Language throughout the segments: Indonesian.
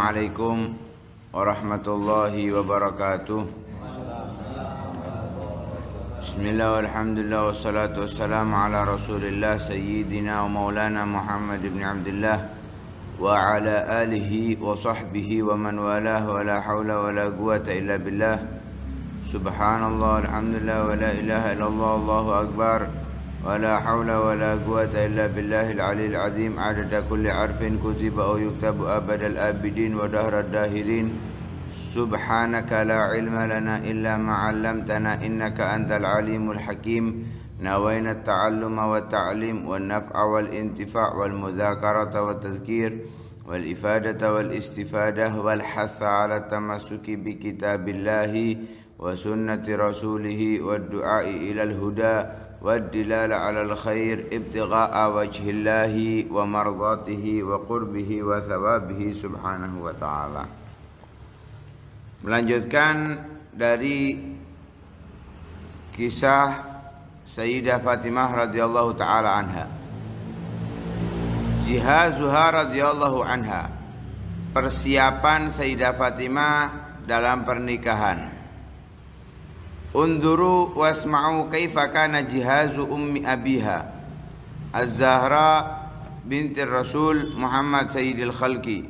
Assalamualaikum warahmatullahi wabarakatuh Bismillah walhamdulillah wassalatu wassalamu ala rasulillah Sayyidina wa maulana Muhammad ibn Abdullah Wa ala alihi wa sahbihi wa man walah Wa la hawla wa la quwata illa billah Subhanallah alhamdulillah wa la ilaha illallah Allahu akbar ولا حول ولا قوة إلا بالله العلي العظيم عدد كل عرف كتب أو يكتب أبد الآبدين ودهر الداهرين سبحانك لا علم لنا إلا ما علمتنا إنك أنت العليم الحكيم نوينا التعلم والتعليم والنفع والانتفاع والمذاكرة والتذكير والإفادة والاستفادة والحث على التمسك بكتاب الله وسنة رسوله والدعاء إلى الهدى والدلال على الخير ابتغاء وجه الله ومرضاته وقربه وثوابه سبحانه وتعالى melanjutkan dari kisah Sayyidah Fatimah radhiyallahu taala anha Jihazuha radhiyallahu anha persiapan Sayyidah Fatimah dalam pernikahan انظروا واسمعوا كيف كان جهاز أم أبيها الزهراء بنت الرسول محمد سيد الخلق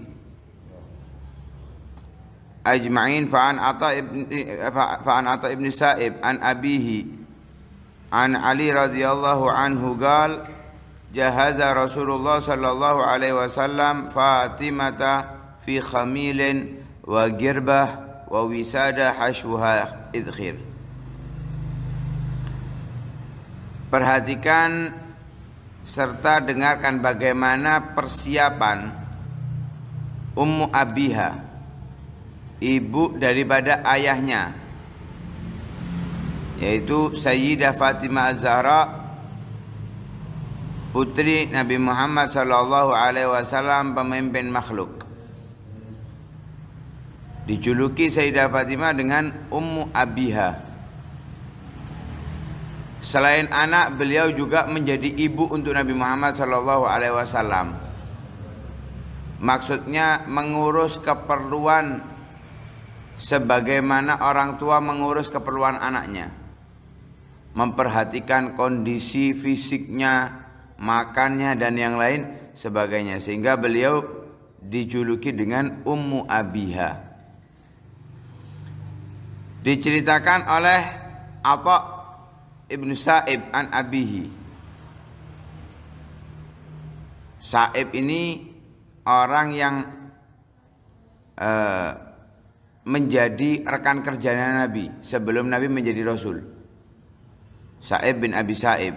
أجمعين فعن عطاء ابن فعن عطاء ابن سائب عن أبيه عن علي رضي الله عنه قال جهز رسول الله صلى الله عليه وسلم فاطمة في خميل وجربة ووسادة حشوها خير Perhatikan serta dengarkan bagaimana persiapan Ummu Abiha ibu daripada ayahnya yaitu Sayyidah Fatimah Az-Zahra putri Nabi Muhammad sallallahu alaihi wasallam pemimpin makhluk dijuluki Sayyidah Fatimah dengan Ummu Abiha Selain anak, beliau juga menjadi ibu untuk Nabi Muhammad Shallallahu alaihi wasallam. Maksudnya mengurus keperluan sebagaimana orang tua mengurus keperluan anaknya. Memperhatikan kondisi fisiknya, makannya dan yang lain sebagainya sehingga beliau dijuluki dengan Ummu Abiha. Diceritakan oleh Atha Ibnu Sa'ib an abihi. Sa'ib ini orang yang uh, menjadi rekan kerjanya Nabi sebelum Nabi menjadi rasul. Sa'ib bin Abi Sa'ib.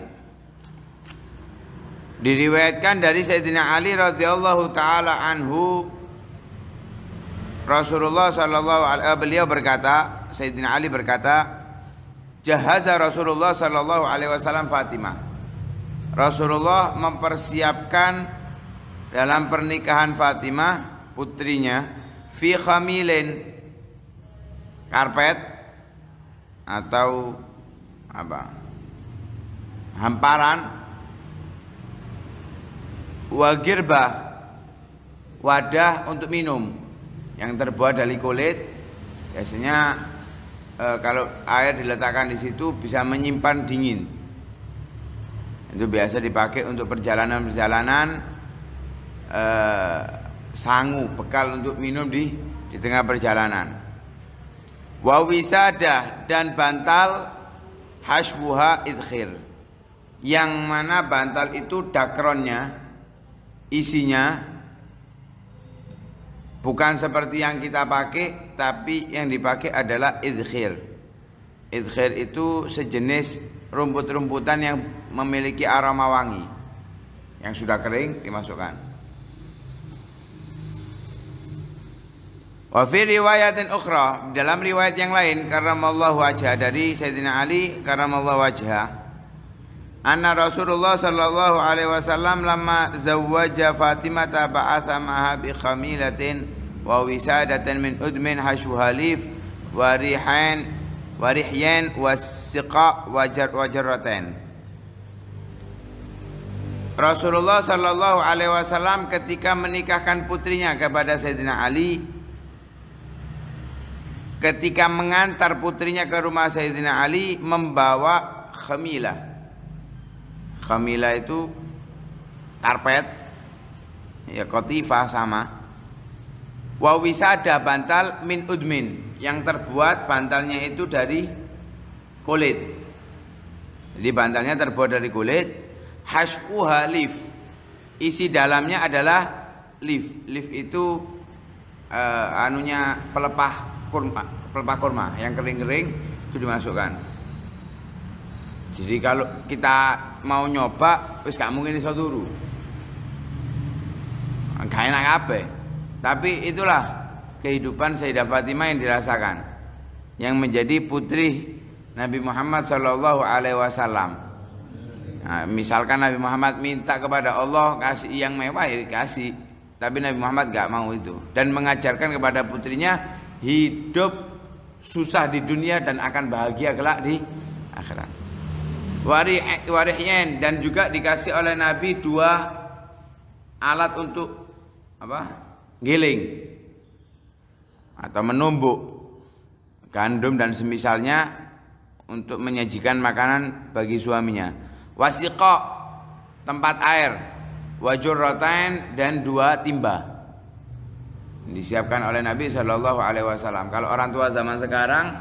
Diriwayatkan dari Sayyidina Ali radhiyallahu taala anhu Rasulullah sallallahu alaihi eh, beliau berkata, Sayyidina Ali berkata, Jahaza Rasulullah Sallallahu Alaihi Wasallam Fatimah. Rasulullah mempersiapkan dalam pernikahan Fatimah putrinya fi khamilin karpet atau apa hamparan wagirba wadah untuk minum yang terbuat dari kulit biasanya e, kalau air diletakkan di situ bisa menyimpan dingin. Itu biasa dipakai untuk perjalanan-perjalanan e, sangu bekal untuk minum di di tengah perjalanan. Wawisadah dan bantal hasbuha idkhir. Yang mana bantal itu dakronnya isinya Bukan seperti yang kita pakai, tapi yang dipakai adalah idkhir. Idkhir itu sejenis rumput-rumputan yang memiliki aroma wangi. Yang sudah kering dimasukkan. Wafi riwayat dan ukhra, dalam riwayat yang lain karena wajah dari Sayyidina Ali karena wajah Anna Rasulullah sallallahu alaihi wasallam lama zawwaja Fatimah ba'atha ma'ha bi khamilatin wa wisadatan min udmin hashu halif wa rihan wa rihyan wa siqa wa jarratain Rasulullah sallallahu alaihi wasallam ketika menikahkan putrinya kepada Sayyidina Ali ketika mengantar putrinya ke rumah Sayyidina Ali membawa khamilah Kamila itu karpet ya kotifa sama ada bantal min udmin yang terbuat bantalnya itu dari kulit jadi bantalnya terbuat dari kulit hasbuha lif isi dalamnya adalah lif lif itu uh, anunya pelepah kurma pelepah kurma yang kering-kering itu dimasukkan jadi kalau kita mau nyoba wis gak mungkin iso turu. Gak enak apa. Tapi itulah kehidupan Sayyidah Fatimah yang dirasakan yang menjadi putri Nabi Muhammad Shallallahu Alaihi Wasallam. Nah, misalkan Nabi Muhammad minta kepada Allah kasih yang mewah ya kasih, tapi Nabi Muhammad gak mau itu dan mengajarkan kepada putrinya hidup susah di dunia dan akan bahagia kelak di akhirat warih eh, dan juga dikasih oleh Nabi dua alat untuk apa giling atau menumbuk gandum dan semisalnya untuk menyajikan makanan bagi suaminya wasiqo tempat air wajur rotan dan dua timba disiapkan oleh Nabi Shallallahu Alaihi Wasallam kalau orang tua zaman sekarang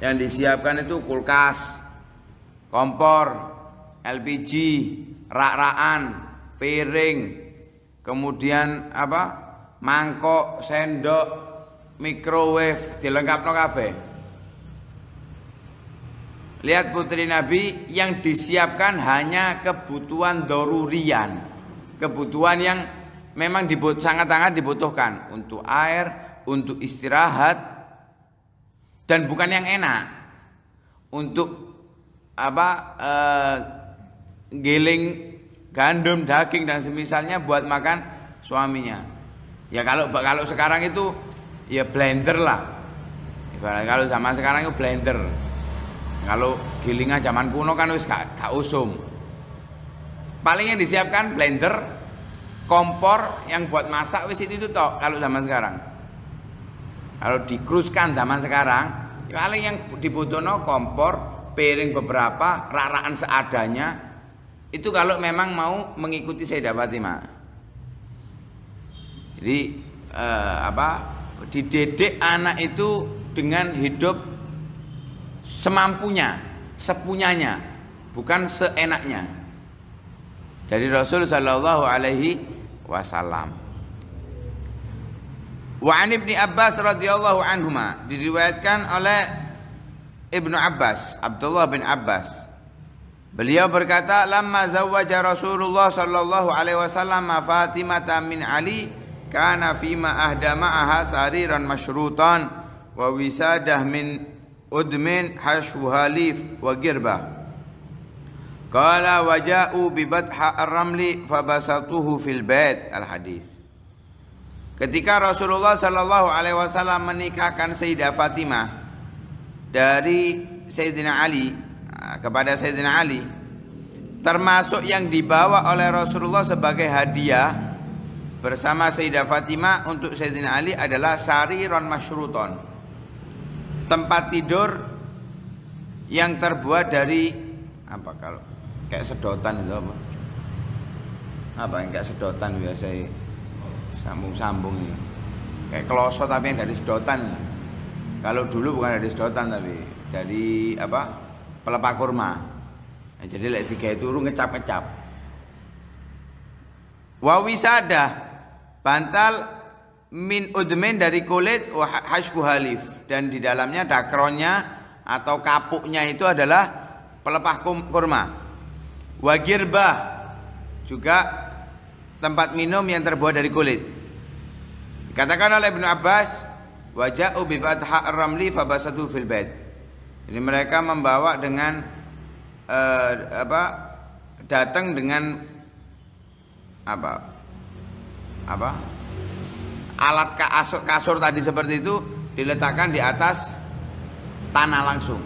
yang disiapkan itu kulkas kompor, LPG, rak-rakan, piring, kemudian apa? mangkok, sendok, microwave no kabeh. Lihat putri Nabi yang disiapkan hanya kebutuhan dorurian, kebutuhan yang memang dibut sangat-sangat dibutuhkan untuk air, untuk istirahat dan bukan yang enak untuk apa eh, giling gandum daging dan semisalnya buat makan suaminya ya kalau kalau sekarang itu ya blender lah kalau zaman sekarang itu blender kalau gilingnya zaman kuno kan wis gak, gak usum palingnya disiapkan blender kompor yang buat masak wis itu tok kalau zaman sekarang kalau dikruskan zaman sekarang paling yang dibutuhkan kompor piring beberapa, raraan seadanya, itu kalau memang mau mengikuti Sayyidah Fatimah. Jadi eh, apa dididik anak itu dengan hidup semampunya, sepunyanya, bukan seenaknya. Dari Rasul Shallallahu Alaihi Wasallam. Wa an Abbas radhiyallahu anhuma diriwayatkan oleh Ibnu Abbas, Abdullah bin Abbas. Beliau berkata, "Lamma zawwaja Rasulullah sallallahu alaihi wasallam Fatimah min Ali, kana ma ahda aha sariran masyrutan wa wisadah min udmin hashu halif wa girba." Qala waja'u bi batha ar-ramli fabasatuhu fil bait al-hadis. Ketika Rasulullah sallallahu alaihi wasallam menikahkan Sayyidah Fatimah, dari Sayyidina Ali ah, kepada Sayyidina Ali termasuk yang dibawa oleh Rasulullah sebagai hadiah bersama Sayyidah Fatimah untuk Sayyidina Ali adalah sariron masyruton tempat tidur yang terbuat dari apa kalau kayak sedotan itu apa apa yang kayak sedotan biasanya sambung-sambung kayak kloso tapi yang dari sedotan kalau dulu bukan dari sedotan tapi dari apa? Pelepah kurma. Nah, jadi lek tiga itu urung ngecap-ngecap. Wawisada bantal min udmen dari kulit hashfu halif dan di dalamnya dakronnya atau kapuknya itu adalah pelepah kurma. Wagirbah juga tempat minum yang terbuat dari kulit. Dikatakan oleh Ibnu Abbas, Wajah ubi badha ramli fabasatu fil bed. Jadi mereka membawa dengan uh, apa datang dengan apa apa alat kasur, kasur tadi seperti itu diletakkan di atas tanah langsung.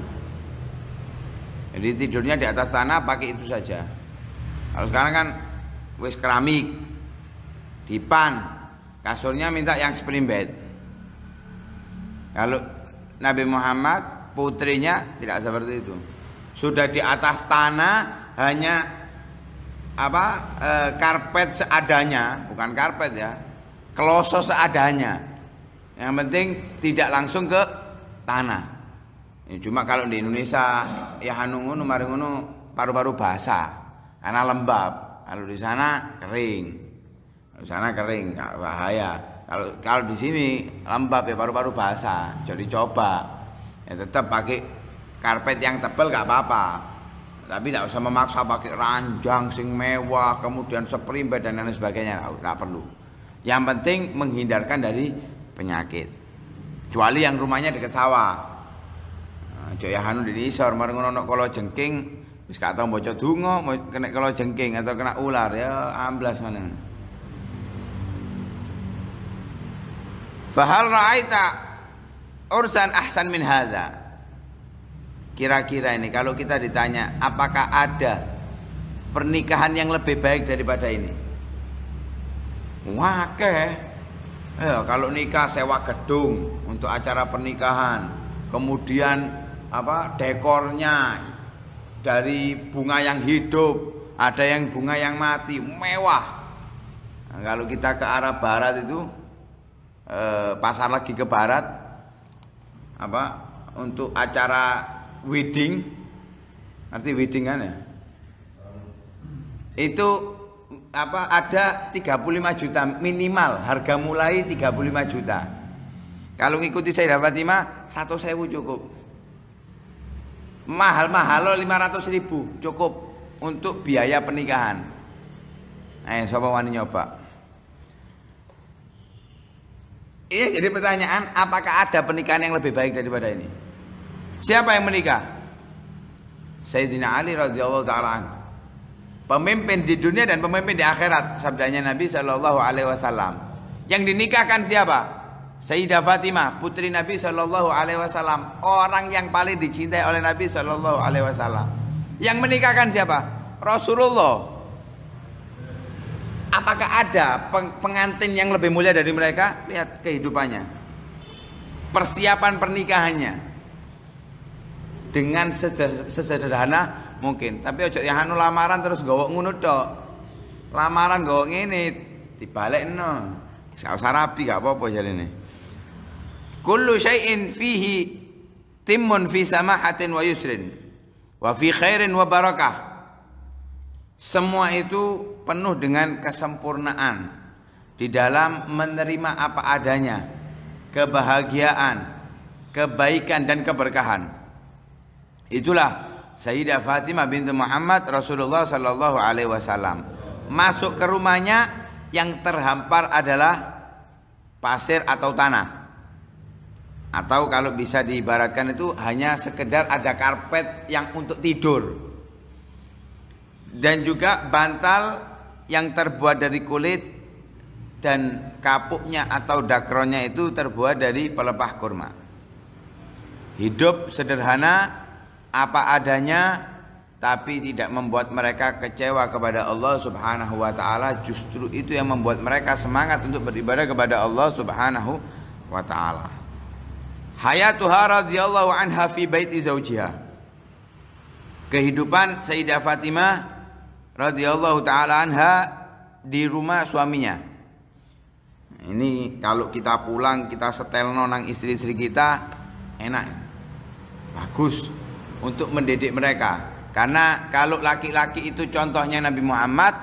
Jadi tidurnya di atas tanah pakai itu saja. Kalau sekarang kan wis keramik, dipan, kasurnya minta yang spring bed. Kalau Nabi Muhammad putrinya tidak seperti itu. Sudah di atas tanah hanya apa e, karpet seadanya, bukan karpet ya. Kloso seadanya. Yang penting tidak langsung ke tanah. Ya, cuma kalau di Indonesia ya hanungun maringun paru-paru basah karena lembab. Kalau di sana kering. Di sana kering, bahaya kalau kalau di sini lembab ya paru-paru basah jadi coba ya tetap pakai karpet yang tebal gak apa-apa tapi tidak usah memaksa pakai ranjang sing mewah kemudian seprimbat dan lain sebagainya nggak perlu yang penting menghindarkan dari penyakit kecuali yang rumahnya dekat sawah Joya nah, Hanu di Nisor, marengono kalau jengking, wis kata bocor dungo mau kena kalau jengking atau kena ular ya amblas mana. Fahal ra'aita ursan ahsan min hadza? Kira-kira ini kalau kita ditanya apakah ada pernikahan yang lebih baik daripada ini? Wakeh. Ya, kalau nikah sewa gedung untuk acara pernikahan, kemudian apa dekornya dari bunga yang hidup, ada yang bunga yang mati, mewah. Nah, kalau kita ke arah barat itu Eh, pasar lagi ke barat apa untuk acara wedding arti wedding kan ya itu apa ada 35 juta minimal harga mulai 35 juta kalau ngikuti saya dapat Fatimah satu sewu cukup mahal-mahal lo 500 ribu cukup untuk biaya pernikahan eh sobat wani nyoba Iya, jadi pertanyaan, apakah ada pernikahan yang lebih baik daripada ini? Siapa yang menikah? Sayyidina Ali radhiyallahu taala Pemimpin di dunia dan pemimpin di akhirat, sabdanya Nabi Shallallahu alaihi wasallam. Yang dinikahkan siapa? Sayyidah Fatimah, putri Nabi Shallallahu alaihi wasallam, orang yang paling dicintai oleh Nabi Shallallahu alaihi wasallam. Yang menikahkan siapa? Rasulullah Apakah ada pengantin yang lebih mulia dari mereka? Lihat kehidupannya. Persiapan pernikahannya. Dengan sederhana mungkin. Tapi ojo yang anu lamaran terus gowok ngono tok. Lamaran gowok ngene dibalekno. Enggak usah rapi gak apa-apa ini. Kullu syai'in fihi timmun fi samahatin wa yusrin wa fi khairin wa barakah semua itu penuh dengan kesempurnaan di dalam menerima apa adanya, kebahagiaan, kebaikan dan keberkahan. Itulah Sayyidah Fatimah binti Muhammad Rasulullah sallallahu alaihi wasallam. Masuk ke rumahnya yang terhampar adalah pasir atau tanah. Atau kalau bisa diibaratkan itu hanya sekedar ada karpet yang untuk tidur dan juga bantal yang terbuat dari kulit dan kapuknya atau dakronnya itu terbuat dari pelepah kurma. Hidup sederhana apa adanya tapi tidak membuat mereka kecewa kepada Allah Subhanahu wa taala justru itu yang membuat mereka semangat untuk beribadah kepada Allah Subhanahu wa taala. Hayatuha radhiyallahu anha fi baiti zaujiha. Kehidupan Sayyidah Fatimah radhiyallahu taala anha di rumah suaminya. Ini kalau kita pulang kita setel nonang istri-istri kita enak. Bagus untuk mendidik mereka. Karena kalau laki-laki itu contohnya Nabi Muhammad,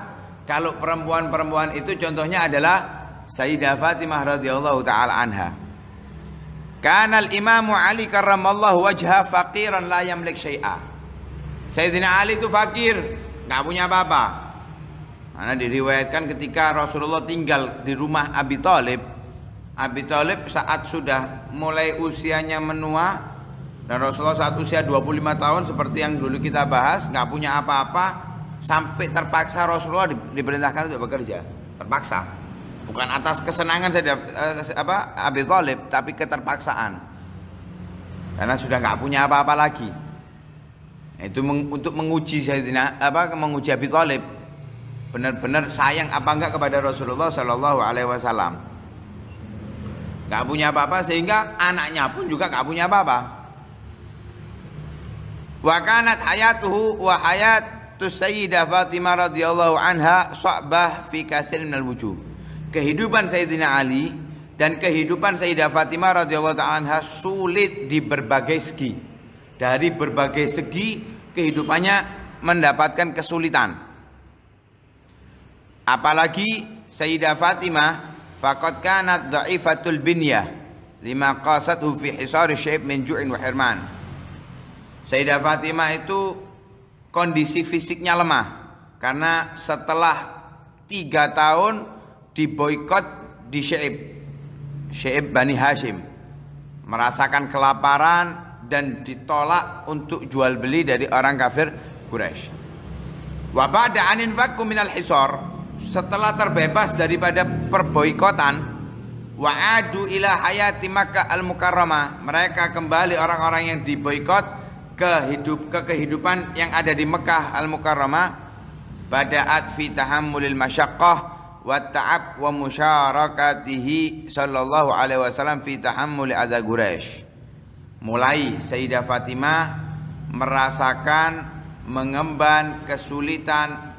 kalau perempuan-perempuan itu contohnya adalah Sayyidah Fatimah radhiyallahu taala anha. Kanal Imam Ali karramallahu wajha faqiran la yamlik syai'a. Sayyidina Ali itu fakir, nggak punya apa-apa karena diriwayatkan ketika Rasulullah tinggal di rumah Abi Thalib Abi Thalib saat sudah mulai usianya menua dan Rasulullah saat usia 25 tahun seperti yang dulu kita bahas nggak punya apa-apa sampai terpaksa Rasulullah diperintahkan untuk bekerja terpaksa bukan atas kesenangan saya eh, eh, apa Abi Thalib tapi keterpaksaan karena sudah nggak punya apa-apa lagi itu meng, untuk menguji Sayyidina apa menguji Abi Thalib benar-benar sayang apa enggak kepada Rasulullah Shallallahu Alaihi Wasallam Gak punya apa-apa sehingga anaknya pun juga gak punya apa-apa kanat hayatuhu wa hayatu Sayyidah Fatimah radhiyallahu anha sa'bah fi kathir minal wujuh kehidupan Sayyidina Ali dan kehidupan Sayyidah Fatimah radhiyallahu anha sulit di berbagai segi dari berbagai segi kehidupannya mendapatkan kesulitan. Apalagi Sayyidah Fatimah faqad kanat dha'ifatul binyah lima qasathu fi hisar syaib min ju'in wa hirman. Sayyidah Fatimah itu kondisi fisiknya lemah karena setelah tiga tahun diboykot di Syaib Syaib Bani Hashim merasakan kelaparan dan ditolak untuk jual beli dari orang kafir Quraisy. Wa ba'da anin fakum minal hisar setelah terbebas daripada perboikotan wa adu ila hayati Makkah al mukarramah mereka kembali orang-orang yang diboikot ke hidup ke kehidupan yang ada di Mekah al mukarramah bada'at fi tahammulil masyaqqah wa ta'ab wa musyarakatihi sallallahu alaihi wasallam fi tahammuli adza Quraisy mulai Sayyidah Fatimah merasakan mengemban kesulitan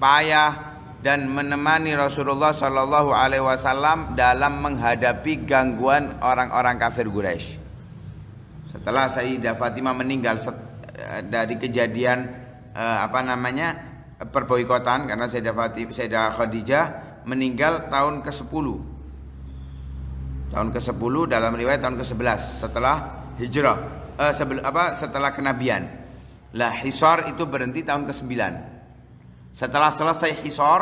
payah dan menemani Rasulullah Shallallahu Alaihi Wasallam dalam menghadapi gangguan orang-orang kafir Quraisy. Setelah Sayyidah Fatimah meninggal eh, dari kejadian eh, apa namanya perboikotan karena Sayyidah Fatimah Sayyidah Khadijah meninggal tahun ke-10 tahun ke-10 dalam riwayat tahun ke-11 setelah hijrah uh, eh, sebelum apa setelah kenabian lah hisor itu berhenti tahun ke-9 setelah selesai hisor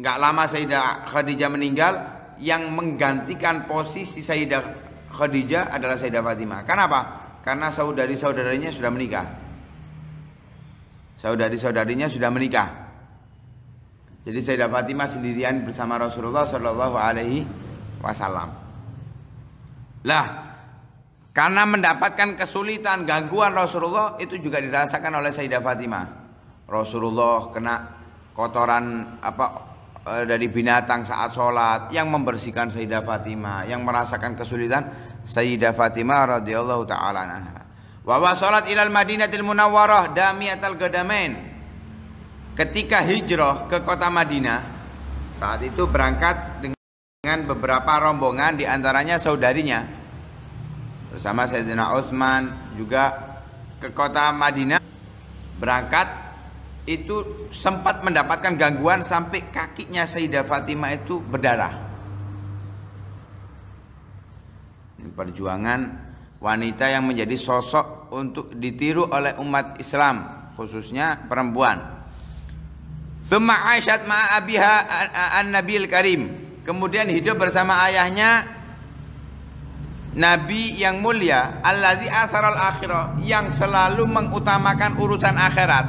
nggak lama Sayyidah Khadijah meninggal yang menggantikan posisi Sayyidah Khadijah adalah Sayyidah Fatimah kenapa karena saudari-saudaranya sudah menikah saudari-saudarinya sudah menikah jadi Sayyidah Fatimah sendirian bersama Rasulullah Shallallahu Alaihi wasallam. Lah, karena mendapatkan kesulitan, gangguan Rasulullah itu juga dirasakan oleh Sayyidah Fatimah. Rasulullah kena kotoran apa eh, dari binatang saat sholat yang membersihkan Sayyidah Fatimah yang merasakan kesulitan Sayyidah Fatimah radhiyallahu taala anha wa wasalat ilal madinatil munawwarah damiatal gadamain ketika hijrah ke kota Madinah saat itu berangkat dengan dengan beberapa rombongan diantaranya saudarinya bersama Sayyidina Utsman juga ke kota Madinah berangkat itu sempat mendapatkan gangguan sampai kakinya Sayyidah Fatimah itu berdarah Ini perjuangan wanita yang menjadi sosok untuk ditiru oleh umat Islam khususnya perempuan semua Aisyat ma'abiha an-nabil karim kemudian hidup bersama ayahnya Nabi yang mulia Allazi asaral akhirah yang selalu mengutamakan urusan akhirat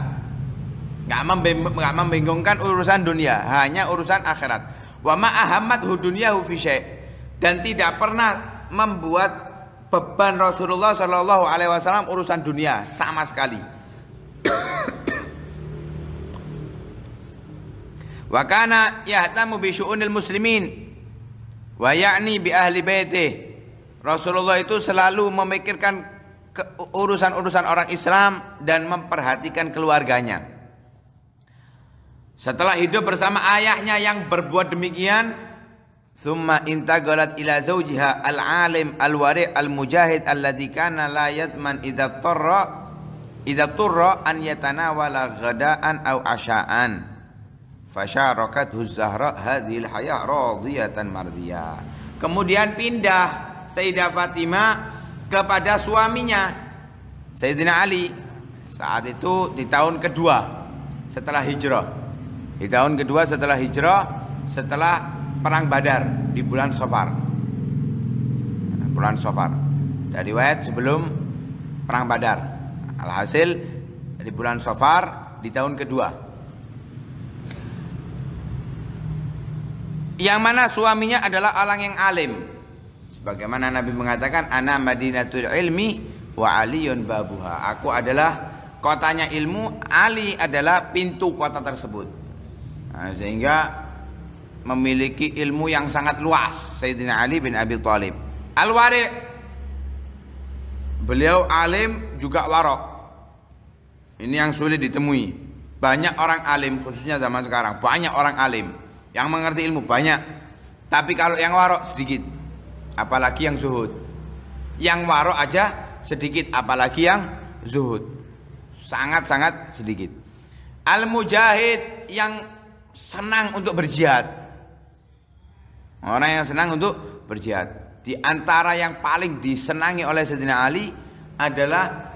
nggak membingungkan urusan dunia hanya urusan akhirat wa ma ahammat hudunyahu fi dan tidak pernah membuat beban Rasulullah Shallallahu alaihi wasallam urusan dunia sama sekali wa kana yahtamu bi syu'unil muslimin wa ya'ni bi ahli baitih Rasulullah itu selalu memikirkan urusan-urusan orang Islam dan memperhatikan keluarganya setelah hidup bersama ayahnya yang berbuat demikian Thumma intagalat ila zawjiha al-alim al-wari al-mujahid alladhi kana la yatman idha tarra idha turra an yatanawala ghadaan au asya'an Fasyarakat Zahra hadhil hayah radiyatan mardiyah. Kemudian pindah Sayyidah Fatimah kepada suaminya Sayyidina Ali saat itu di tahun kedua setelah hijrah. Di tahun kedua setelah hijrah, setelah perang Badar di bulan Sofar. Bulan Sofar. Dari riwayat sebelum perang Badar. Alhasil di bulan Sofar di tahun kedua yang mana suaminya adalah orang yang alim. Sebagaimana Nabi mengatakan, "Ana Madinatul ilmi wa Aliyun babuha." Aku adalah kotanya ilmu, Ali adalah pintu kota tersebut. Nah, sehingga memiliki ilmu yang sangat luas Sayyidina Ali bin Abi Thalib. Al-Wari beliau alim juga warok. Ini yang sulit ditemui. Banyak orang alim khususnya zaman sekarang, banyak orang alim yang mengerti ilmu banyak tapi kalau yang warok sedikit apalagi yang zuhud yang warok aja sedikit apalagi yang zuhud sangat-sangat sedikit al mujahid yang senang untuk berjihad orang yang senang untuk berjihad di antara yang paling disenangi oleh Sayyidina Ali adalah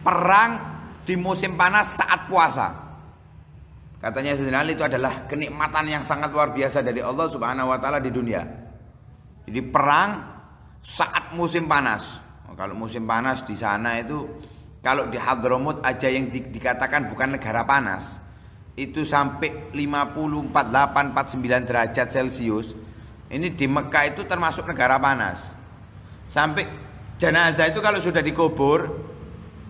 perang di musim panas saat puasa Katanya Sayyidina Ali itu adalah kenikmatan yang sangat luar biasa dari Allah Subhanahu wa taala di dunia. Jadi perang saat musim panas. Kalau musim panas di sana itu kalau di Hadramaut aja yang di, dikatakan bukan negara panas. Itu sampai 50, 48, 49 derajat Celcius. Ini di Mekah itu termasuk negara panas. Sampai jenazah itu kalau sudah dikubur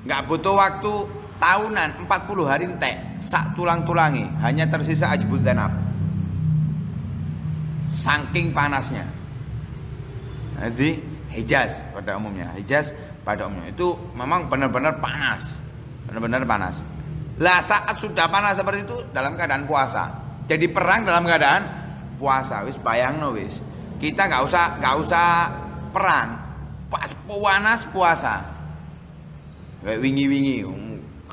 nggak butuh waktu tahunan 40 hari entek sak tulang-tulangi hanya tersisa ajbud danap saking panasnya jadi Hijaz pada umumnya Hijaz pada umumnya itu memang benar-benar panas benar-benar panas lah saat sudah panas seperti itu dalam keadaan puasa jadi perang dalam keadaan puasa wis bayang no wis kita nggak usah nggak usah perang pas puanas puasa kayak wingi-wingi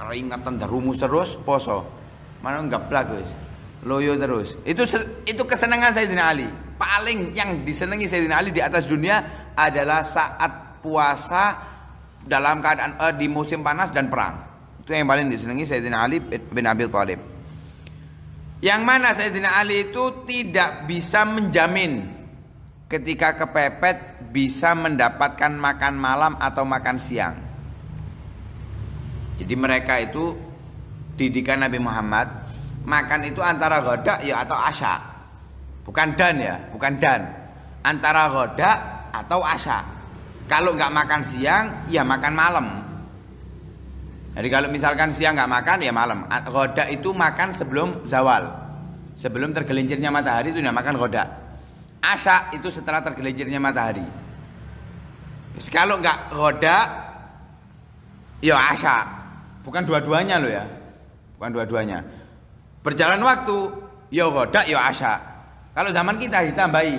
keringatan terumus terus poso mana enggak guys loyo terus itu itu kesenangan Sayyidina Ali paling yang disenangi Sayyidina Ali di atas dunia adalah saat puasa dalam keadaan uh, di musim panas dan perang itu yang paling disenangi Sayyidina Ali bin Abi Thalib yang mana Sayyidina Ali itu tidak bisa menjamin ketika kepepet bisa mendapatkan makan malam atau makan siang jadi mereka itu didikan Nabi Muhammad makan itu antara roda ya atau asya. Bukan dan ya, bukan dan. Antara roda atau asya. Kalau nggak makan siang, ya makan malam. Jadi kalau misalkan siang nggak makan, ya malam. Roda itu makan sebelum zawal. Sebelum tergelincirnya matahari itu dinamakan makan roda. Asya itu setelah tergelincirnya matahari. kalau nggak roda, ya asya bukan dua-duanya loh ya bukan dua-duanya berjalan waktu ya Roda, ya asya kalau zaman kita ditambahi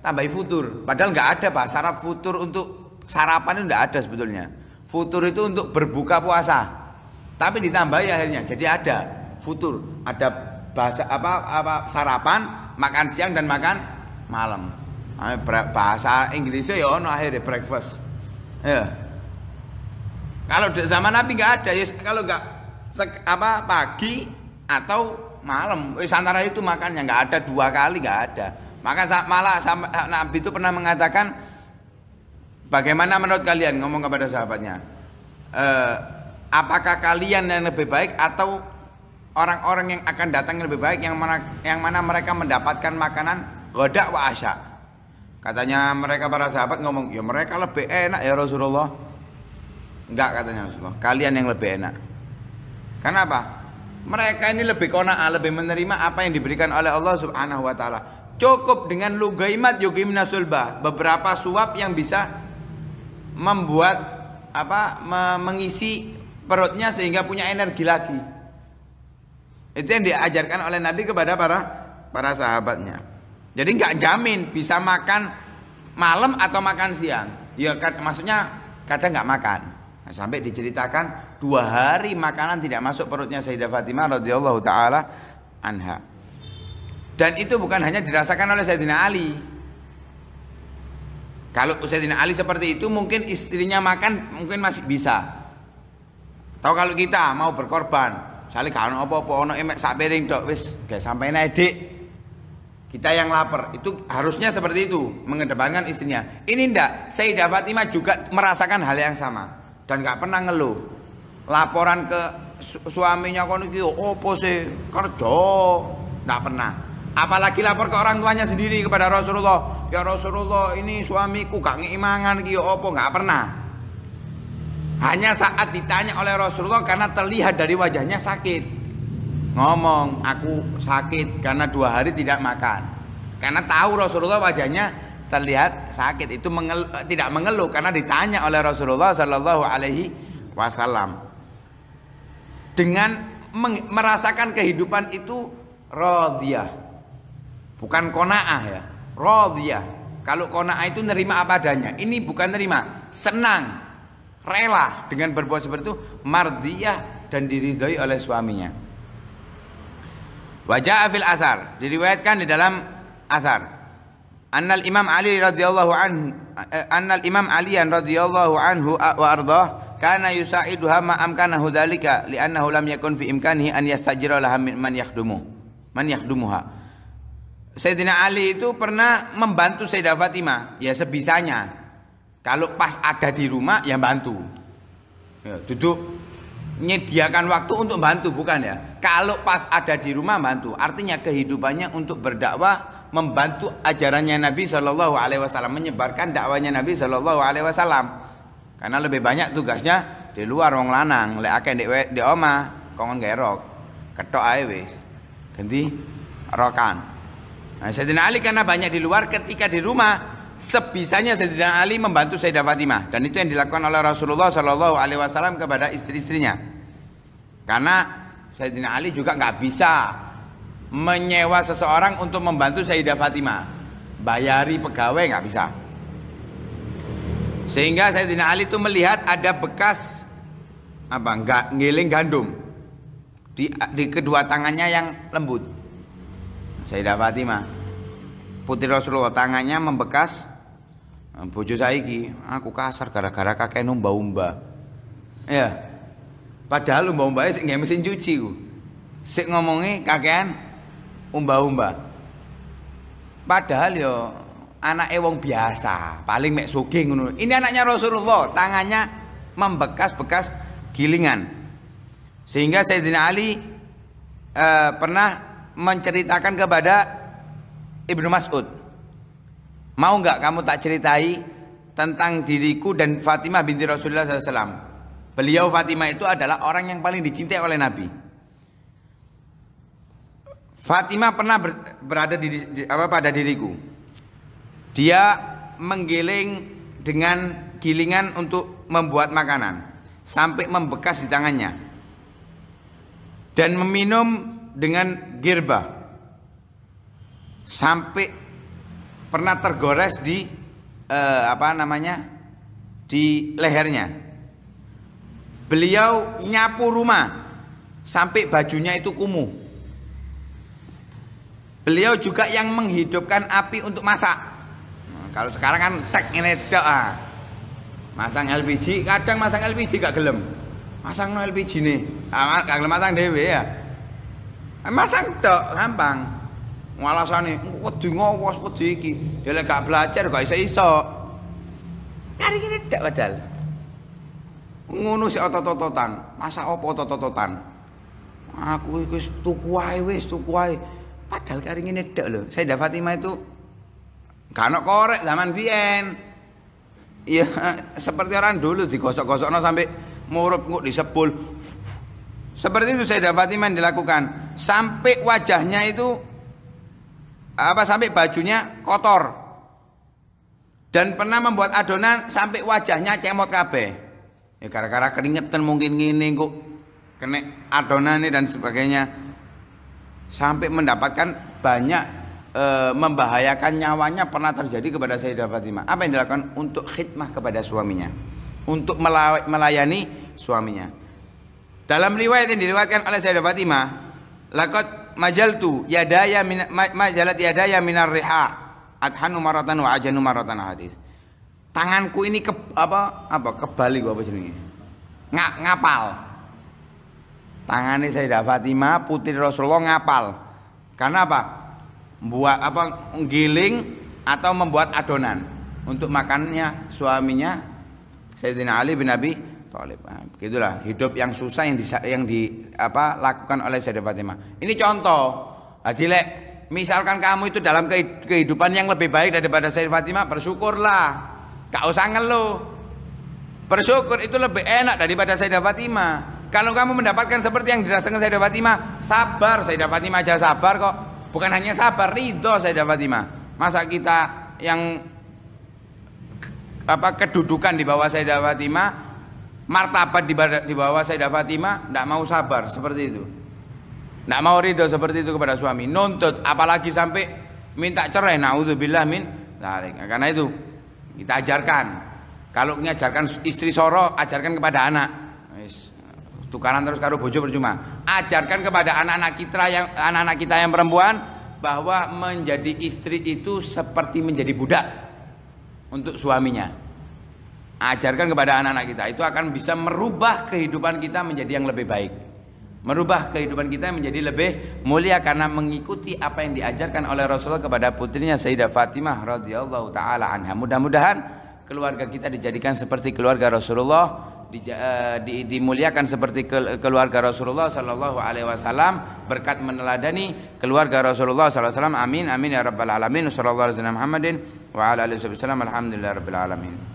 tambahi futur padahal nggak ada pak Arab futur untuk sarapan itu nggak ada sebetulnya futur itu untuk berbuka puasa tapi ditambahi akhirnya jadi ada futur ada bahasa apa apa sarapan makan siang dan makan malam nah, bahasa Inggrisnya ya akhirnya breakfast ya kalau zaman Nabi nggak ada ya kalau nggak apa pagi atau malam. eh, antara itu makannya nggak ada dua kali nggak ada. Maka malah eh, Nabi itu pernah mengatakan bagaimana menurut kalian ngomong kepada sahabatnya? Eh, apakah kalian yang lebih baik atau orang-orang yang akan datang yang lebih baik yang mana yang mana mereka mendapatkan makanan godak wa asya. Katanya mereka para sahabat ngomong, "Ya mereka lebih enak ya Rasulullah." Enggak katanya Rasulullah, kalian yang lebih enak. Karena apa? Mereka ini lebih kona'ah, lebih menerima apa yang diberikan oleh Allah Subhanahu wa taala. Cukup dengan lugaimat yugimna sulba, beberapa suap yang bisa membuat apa mengisi perutnya sehingga punya energi lagi. Itu yang diajarkan oleh Nabi kepada para para sahabatnya. Jadi nggak jamin bisa makan malam atau makan siang. Ya maksudnya kadang nggak makan. Nah, sampai diceritakan dua hari makanan tidak masuk perutnya Sayyidah Fatimah radhiyallahu taala anha. Dan itu bukan hanya dirasakan oleh Sayyidina Ali. Kalau Sayyidina Ali seperti itu mungkin istrinya makan mungkin masih bisa. Tahu kalau kita mau berkorban, sale gak apa-apa, ono emek sak piring tok wis gak sampai naik Kita yang lapar, itu harusnya seperti itu, mengedepankan istrinya. Ini ndak, Sayyidah Fatimah juga merasakan hal yang sama dan nggak pernah ngeluh laporan ke su suaminya kono iki opo sih kerjo nggak pernah apalagi lapor ke orang tuanya sendiri kepada Rasulullah ya Rasulullah ini suamiku gak ngimangan iki ya opo nggak pernah hanya saat ditanya oleh Rasulullah karena terlihat dari wajahnya sakit ngomong aku sakit karena dua hari tidak makan karena tahu Rasulullah wajahnya terlihat sakit itu mengel, tidak mengeluh karena ditanya oleh Rasulullah Shallallahu Alaihi Wasallam dengan meng, merasakan kehidupan itu rodiyah bukan konaah ya rodiyah kalau konaah itu nerima apa adanya ini bukan nerima senang rela dengan berbuat seperti itu mardiyah dan diridhoi oleh suaminya wajah afil asar diriwayatkan di dalam asar Annal Imam Ali radhiyallahu anhu eh, annal Imam Ali radhiyallahu anhu wa arda kana yusaiduha ma amkana hudzalika li annahu lam yakun fi imkanihi an yastajira laha man yakhdumu man yakhdumuha Sayyidina Ali itu pernah membantu Sayyidah Fatimah ya sebisanya kalau pas ada di rumah ya bantu ya, duduk menyediakan waktu untuk bantu bukan ya kalau pas ada di rumah bantu artinya kehidupannya untuk berdakwah membantu ajarannya Nabi Shallallahu Alaihi Wasallam menyebarkan dakwanya Nabi Shallallahu Alaihi Wasallam karena lebih banyak tugasnya di luar wong lanang lek akeh di, di oma kongon gerok ketok ae wis ganti rokan nah, Sayyidina Ali karena banyak di luar ketika di rumah sebisanya Sayyidina Ali membantu Sayyidah Fatimah dan itu yang dilakukan oleh Rasulullah Shallallahu Alaihi Wasallam kepada istri-istrinya karena Sayyidina Ali juga nggak bisa menyewa seseorang untuk membantu Sayyidah Fatimah bayari pegawai nggak bisa sehingga Sayyidina Ali itu melihat ada bekas apa nggak ngiling gandum di, di kedua tangannya yang lembut Sayyidah Fatimah putri Rasulullah tangannya membekas eh, bojo saiki aku kasar gara-gara kakek numba-umba ya padahal umba-umbae nggak mesin cuci sih ngomongi kakean umba-umba. Padahal yo anak ewong biasa, paling mek suging. ngono. Ini anaknya Rasulullah, tangannya membekas-bekas gilingan. Sehingga Sayyidina Ali eh, pernah menceritakan kepada Ibnu Mas'ud. Mau nggak kamu tak ceritai tentang diriku dan Fatimah binti Rasulullah SAW? Beliau Fatimah itu adalah orang yang paling dicintai oleh Nabi. Fatimah pernah ber, berada di, di apa pada diriku. Dia menggiling dengan gilingan untuk membuat makanan sampai membekas di tangannya dan meminum dengan girba sampai pernah tergores di eh, apa namanya di lehernya. Beliau nyapu rumah sampai bajunya itu kumuh. Beliau juga yang menghidupkan api untuk masak. Nah, kalau sekarang kan tek ini dak. Ah. Masang LPG, kadang masang LPG ah, gak gelem. Masang no LPG nih. Ah, gak gelem masang dewe ya. Masang tok gampang. Ngalasane wedi ngawas wedi iki. Dia ya gak belajar gak iso-iso. Kari ini dak padahal. Ngono si otot-ototan. Masa opo otot-ototan? Aku iku tuku ae wis tuku ae. Padahal kari ngene loh saya dapat Fatimah itu kan korek zaman Vien, Ya seperti orang dulu digosok gosok no sampai murup nguk disebul. Seperti itu saya Fatimah yang dilakukan sampai wajahnya itu apa sampai bajunya kotor dan pernah membuat adonan sampai wajahnya cemot kabeh. Ya gara-gara keringetan mungkin ngene kok kena ini dan sebagainya sampai mendapatkan banyak e, membahayakan nyawanya pernah terjadi kepada Sayyidah Fatimah. Apa yang dilakukan untuk khidmah kepada suaminya, untuk melayani suaminya. Dalam riwayat yang diriwayatkan oleh Sayyidah Fatimah, lakot majaltu yadaya min, majalat yadaya minar riha adhanu maratan wa ajanu maratan hadis. Tanganku ini ke apa apa kebalik apa jenenge? Ngak ngapal tangannya Sayyidah Fatimah putri Rasulullah ngapal karena apa buat apa giling atau membuat adonan untuk makannya suaminya Sayyidina Ali bin Abi Thalib. Ah, begitulah hidup yang susah yang di, yang di apa lakukan oleh Sayyidah Fatimah. Ini contoh. Adilek, misalkan kamu itu dalam kehidupan yang lebih baik daripada Sayyidah Fatimah, bersyukurlah. Kau usah ngeluh. Bersyukur itu lebih enak daripada Sayyidah Fatimah. Kalau kamu mendapatkan seperti yang dirasakan saya Sayyidah Fatimah, sabar saya Sayyidah Fatimah aja sabar kok. Bukan hanya sabar, ridho Sayyidah Fatimah. Masa kita yang apa kedudukan di bawah saya Sayyidah Fatimah, martabat di, di bawah Sayyidah Fatimah, tidak mau sabar seperti itu. Tidak mau ridho seperti itu kepada suami. Nuntut, apalagi sampai minta cerai. Naudzubillah min. Tarik. Nah, karena itu kita ajarkan. Kalau mengajarkan istri soro, ajarkan kepada anak tukaran terus karo bojo percuma. Ajarkan kepada anak-anak kita yang anak-anak kita yang perempuan bahwa menjadi istri itu seperti menjadi budak untuk suaminya. Ajarkan kepada anak-anak kita itu akan bisa merubah kehidupan kita menjadi yang lebih baik. Merubah kehidupan kita menjadi lebih mulia karena mengikuti apa yang diajarkan oleh Rasulullah kepada putrinya Sayyidah Fatimah radhiyallahu taala anha. Mudah-mudahan keluarga kita dijadikan seperti keluarga Rasulullah di, eh, di, dimuliakan seperti keluarga Rasulullah Sallallahu Alaihi Wasallam berkat meneladani keluarga Rasulullah Sallallahu Alaihi Wasallam amin amin ya rabbal alamin Sallallahu Alaihi Wasallam Muhammadin wa ala alihi wasallam alhamdulillah rabbil alamin